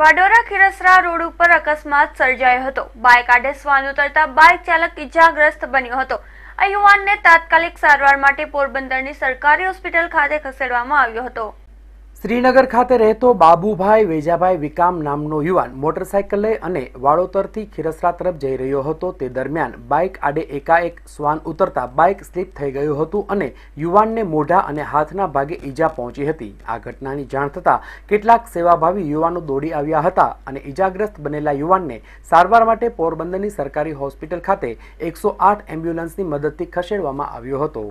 વાડોરા Khirsara road ઉપર અકસ્માત સર્જાયો હતો બાઇક આડેસવાનું ઉતરતા બાઇક ચાલક ઇજાગ્રસ્ત બન્યો હતો આ યુવાનને તાત્કાલિક સારવાર માટે પોરબંદરની સરકારી હોસ્પિટલ ખાતે ખસેડવામાં આવ્યો હતો શ્રીનગર ખાતે રહેતો બાબુભાઈ વેજાભાઈ વિકામ નામનો યુવાન મોટરસાયકલ લઈ અને વાળોતરથી ખીરસરા તરફ જઈ રહ્યો હતો તે દરમિયાન બાઇક આડે એકાએક સ્વાન ઉતરતા બાઇક સ્લીપ થઈ ગયું હતું અને યુવાનને મોઢા અને હાથના ભાગે ઈજા પહોંચી હતી આ ઘટનાની જાણ થતાં કેટલાક સેવાભાવી યુવાનો દોડી આવ્યા હતા અને ઈજાગ્રસ્ત બનેલા યુવાનને સારવાર માટે પોરબંદરની સરકારી હોસ્પિટલ ખાતે એકસો એમ્બ્યુલન્સની મદદથી ખસેડવામાં આવ્યો હતો